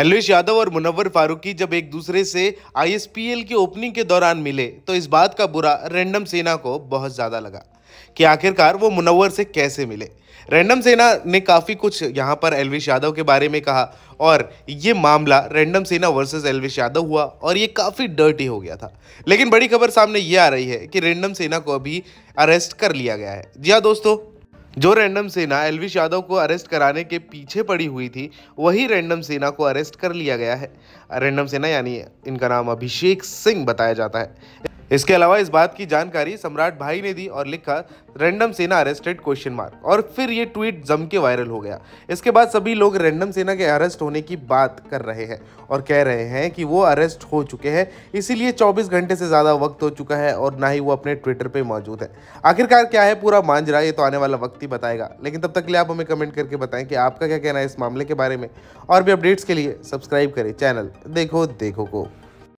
एलवेश यादव और मुनव्वर फारूकी जब एक दूसरे से आईएसपीएल की ओपनिंग के दौरान मिले तो इस बात का बुरा रैंडम सेना को बहुत ज़्यादा लगा कि आखिरकार वो मुनव्वर से कैसे मिले रैंडम सेना ने काफ़ी कुछ यहाँ पर एलवेश यादव के बारे में कहा और ये मामला रैंडम सेना वर्सेस एलवेश यादव हुआ और ये काफ़ी डर्टी हो गया था लेकिन बड़ी खबर सामने ये आ रही है कि रैंडम सेना को अभी अरेस्ट कर लिया गया है जी हाँ दोस्तों जो रैंडम सेना एलविश यादव को अरेस्ट कराने के पीछे पड़ी हुई थी वही रैंडम सेना को अरेस्ट कर लिया गया है रैंडम सेना यानी इनका नाम अभिषेक सिंह बताया जाता है इसके अलावा इस बात की जानकारी सम्राट भाई ने दी और लिखा रैंडम सेना अरेस्टेड क्वेश्चन मार्क और फिर ये ट्वीट जम के वायरल हो गया इसके बाद सभी लोग रैंडम सेना के अरेस्ट होने की बात कर रहे हैं और कह रहे हैं कि वो अरेस्ट हो चुके हैं इसीलिए 24 घंटे से ज़्यादा वक्त हो चुका है और ना ही वो अपने ट्विटर पर मौजूद है आखिरकार क्या है पूरा मांजरा ये तो आने वाला वक्त ही बताएगा लेकिन तब तक के लिए आप हमें कमेंट करके बताएं कि आपका क्या कहना है इस मामले के बारे में और भी अपडेट्स के लिए सब्सक्राइब करें चैनल देखो देखो को